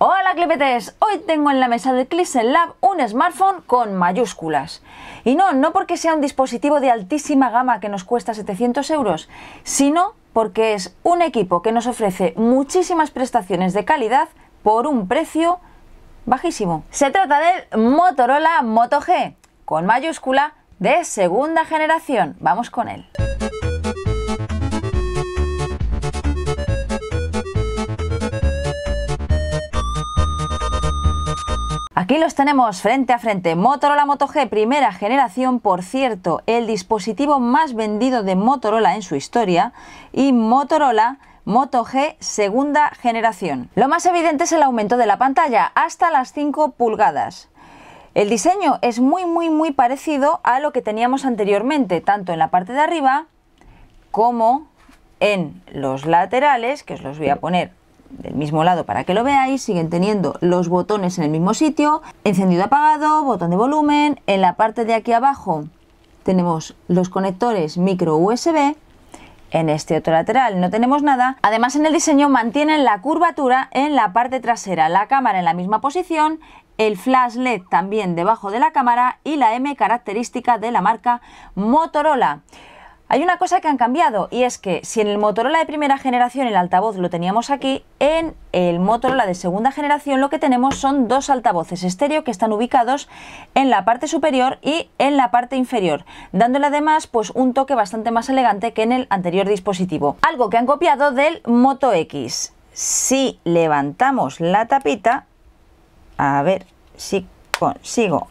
Hola clipetes, hoy tengo en la mesa de Clisen Lab un smartphone con mayúsculas. Y no, no porque sea un dispositivo de altísima gama que nos cuesta 700 euros, sino porque es un equipo que nos ofrece muchísimas prestaciones de calidad por un precio bajísimo. Se trata del Motorola Moto G, con mayúscula de segunda generación. Vamos con él. Aquí los tenemos frente a frente. Motorola Moto G, primera generación, por cierto, el dispositivo más vendido de Motorola en su historia. Y Motorola Moto G segunda generación. Lo más evidente es el aumento de la pantalla, hasta las 5 pulgadas. El diseño es muy muy muy parecido a lo que teníamos anteriormente, tanto en la parte de arriba como en los laterales, que os los voy a poner del mismo lado para que lo veáis, siguen teniendo los botones en el mismo sitio, encendido apagado, botón de volumen, en la parte de aquí abajo tenemos los conectores micro USB, en este otro lateral no tenemos nada. Además en el diseño mantienen la curvatura en la parte trasera, la cámara en la misma posición, el flash LED también debajo de la cámara y la M característica de la marca Motorola. Hay una cosa que han cambiado y es que si en el Motorola de primera generación el altavoz lo teníamos aquí, en el Motorola de segunda generación lo que tenemos son dos altavoces estéreo que están ubicados en la parte superior y en la parte inferior, dándole además pues un toque bastante más elegante que en el anterior dispositivo. Algo que han copiado del Moto X. Si levantamos la tapita, a ver si consigo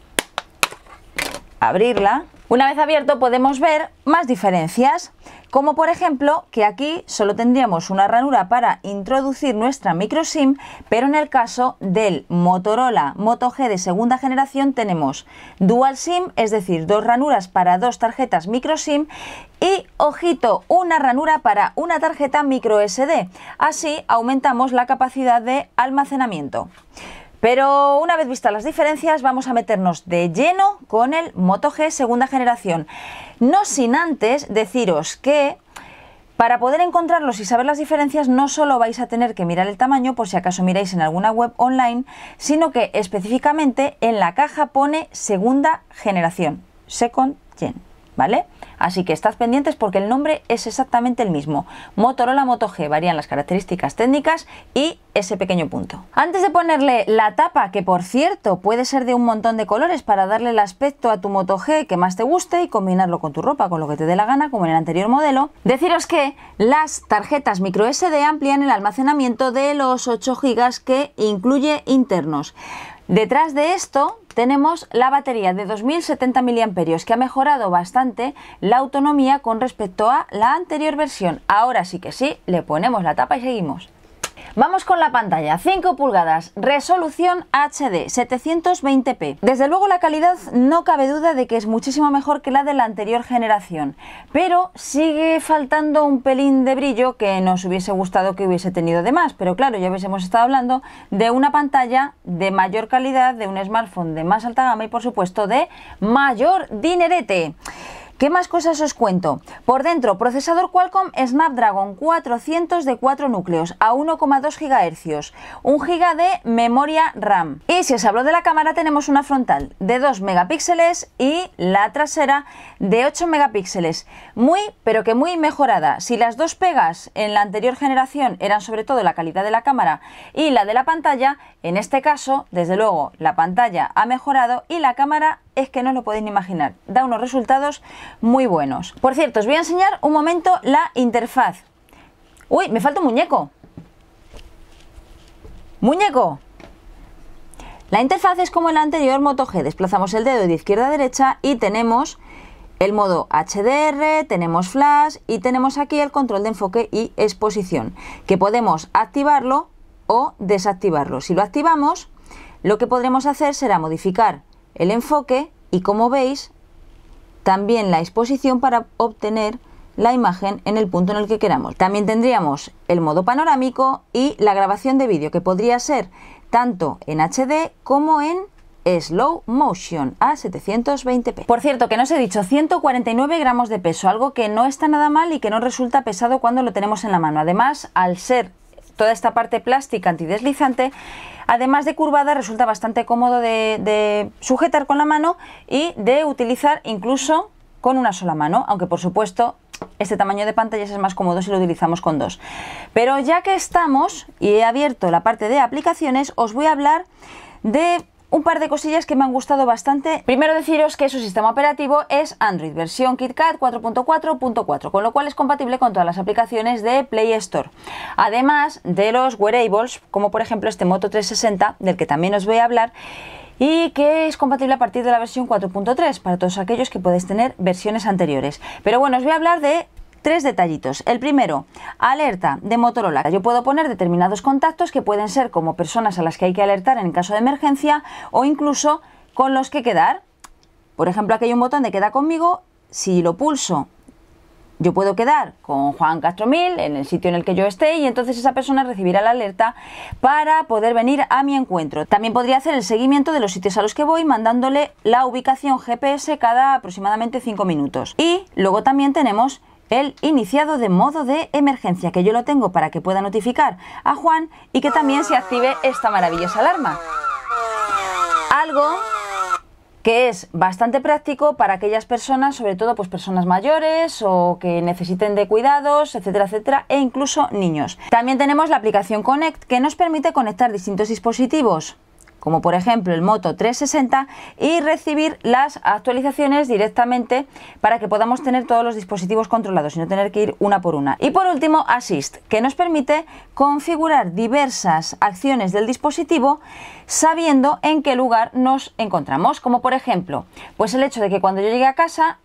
abrirla. Una vez abierto podemos ver más diferencias, como por ejemplo que aquí solo tendríamos una ranura para introducir nuestra micro sim pero en el caso del Motorola Moto G de segunda generación tenemos dual SIM, es decir, dos ranuras para dos tarjetas micro sim y, ojito, una ranura para una tarjeta micro sd Así aumentamos la capacidad de almacenamiento. Pero una vez vistas las diferencias, vamos a meternos de lleno con el Moto G segunda generación. No sin antes deciros que para poder encontrarlos y saber las diferencias, no solo vais a tener que mirar el tamaño por si acaso miráis en alguna web online, sino que específicamente en la caja pone segunda generación, second gen. ¿vale? Así que estás pendientes porque el nombre es exactamente el mismo. Motorola Moto G varían las características técnicas y ese pequeño punto. Antes de ponerle la tapa, que por cierto puede ser de un montón de colores para darle el aspecto a tu Moto G que más te guste y combinarlo con tu ropa, con lo que te dé la gana, como en el anterior modelo, deciros que las tarjetas micro SD amplían el almacenamiento de los 8 GB que incluye internos. Detrás de esto tenemos la batería de 2070 mAh que ha mejorado bastante la autonomía con respecto a la anterior versión. Ahora sí que sí, le ponemos la tapa y seguimos. Vamos con la pantalla, 5 pulgadas, resolución HD, 720p. Desde luego la calidad no cabe duda de que es muchísimo mejor que la de la anterior generación, pero sigue faltando un pelín de brillo que nos hubiese gustado que hubiese tenido de más, pero claro, ya hubiésemos estado hablando de una pantalla de mayor calidad, de un smartphone de más alta gama y por supuesto de mayor dinerete. ¿Qué más cosas os cuento? Por dentro, procesador Qualcomm Snapdragon 400 de 4 núcleos a 1,2 GHz, 1 GB de memoria RAM. Y si os hablo de la cámara, tenemos una frontal de 2 megapíxeles y la trasera de 8 megapíxeles. Muy, pero que muy mejorada. Si las dos pegas en la anterior generación eran sobre todo la calidad de la cámara y la de la pantalla, en este caso, desde luego, la pantalla ha mejorado y la cámara es que no lo podéis imaginar. Da unos resultados muy buenos. Por cierto, os voy a enseñar un momento la interfaz. Uy, me falta un muñeco. Muñeco. La interfaz es como el anterior Moto G. Desplazamos el dedo de izquierda a derecha y tenemos el modo HDR, tenemos flash y tenemos aquí el control de enfoque y exposición, que podemos activarlo o desactivarlo. Si lo activamos, lo que podremos hacer será modificar el enfoque y como veis también la exposición para obtener la imagen en el punto en el que queramos. También tendríamos el modo panorámico y la grabación de vídeo que podría ser tanto en HD como en slow motion a 720p. Por cierto, que no os he dicho, 149 gramos de peso, algo que no está nada mal y que no resulta pesado cuando lo tenemos en la mano. Además, al ser toda esta parte plástica antideslizante, además de curvada, resulta bastante cómodo de, sujetar con la mano y de utilizar incluso con una sola mano, aunque por supuesto este tamaño de pantallas es más cómodo si lo utilizamos con dos. Pero ya que estamos y he abierto la parte de aplicaciones, os voy a hablar de un par de cosillas que me han gustado bastante. Primero deciros que su sistema operativo es Android versión KitKat 4.4.4, con lo cual es compatible con todas las aplicaciones de Play Store. Además de los wearables, como por ejemplo este Moto 360, del que también os voy a hablar, y que es compatible a partir de la versión 4.3 para todos aquellos que podéis tener versiones anteriores. Pero bueno, os voy a hablar de tres detallitos. El primero, alerta de Motorola. Yo puedo poner determinados contactos que pueden ser como personas a las que hay que alertar en caso de emergencia o incluso con los que quedar. Por ejemplo, aquí hay un botón de queda conmigo. Si lo pulso yo puedo quedar con Juan Castro Mil en el sitio en el que yo esté y entonces esa persona recibirá la alerta para poder venir a mi encuentro. También podría hacer el seguimiento de los sitios a los que voy mandándole la ubicación GPS cada aproximadamente cinco minutos. Y luego también tenemos el iniciado de modo de emergencia, que yo lo tengo para que pueda notificar a Juan y que también se active esta maravillosa alarma. Algo que es bastante práctico para aquellas personas, sobre todo pues personas mayores o que necesiten de cuidados, etcétera, etcétera, e incluso niños. También tenemos la aplicación Connect que nos permite conectar distintos dispositivos como por ejemplo el Moto 360 y recibir las actualizaciones directamente para que podamos tener todos los dispositivos controlados y no tener que ir una por una. Y por último Assist, que nos permite configurar diversas acciones del dispositivo sabiendo en qué lugar nos encontramos, como por ejemplo, pues el hecho de que cuando yo llegue a casa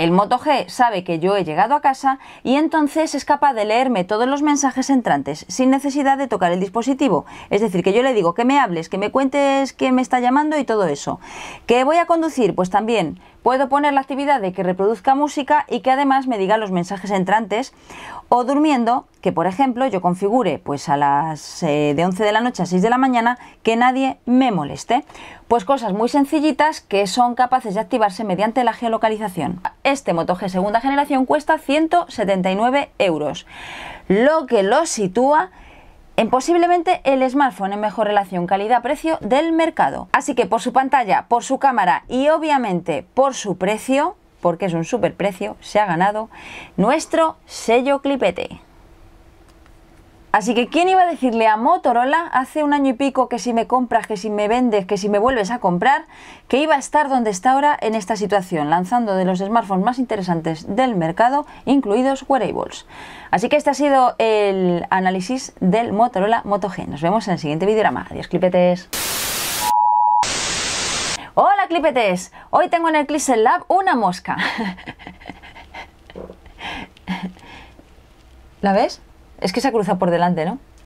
el Moto G sabe que yo he llegado a casa y entonces es capaz de leerme todos los mensajes entrantes sin necesidad de tocar el dispositivo. Es decir, que yo le digo que me hables, que me cuentes que me está llamando y todo eso. ¿Que voy a conducir? Pues también Puedo poner la actividad de que reproduzca música y que además me diga los mensajes entrantes o durmiendo, que por ejemplo yo configure pues a las eh, de 11 de la noche a 6 de la mañana que nadie me moleste. Pues cosas muy sencillitas que son capaces de activarse mediante la geolocalización. Este Moto G segunda generación cuesta 179 euros, lo que lo sitúa en posiblemente el smartphone en mejor relación calidad-precio del mercado. Así que por su pantalla, por su cámara y obviamente por su precio, porque es un superprecio, se ha ganado nuestro sello clipete. Así que, ¿quién iba a decirle a Motorola hace un año y pico que si me compras, que si me vendes, que si me vuelves a comprar, que iba a estar donde está ahora en esta situación, lanzando de los smartphones más interesantes del mercado, incluidos wearables? Así que este ha sido el análisis del Motorola Moto G. Nos vemos en el siguiente videorama. Adiós, clipetes. Hola, clipetes. Hoy tengo en el Clixel Lab una mosca. ¿La ves? Es que se ha cruzado por delante, ¿no?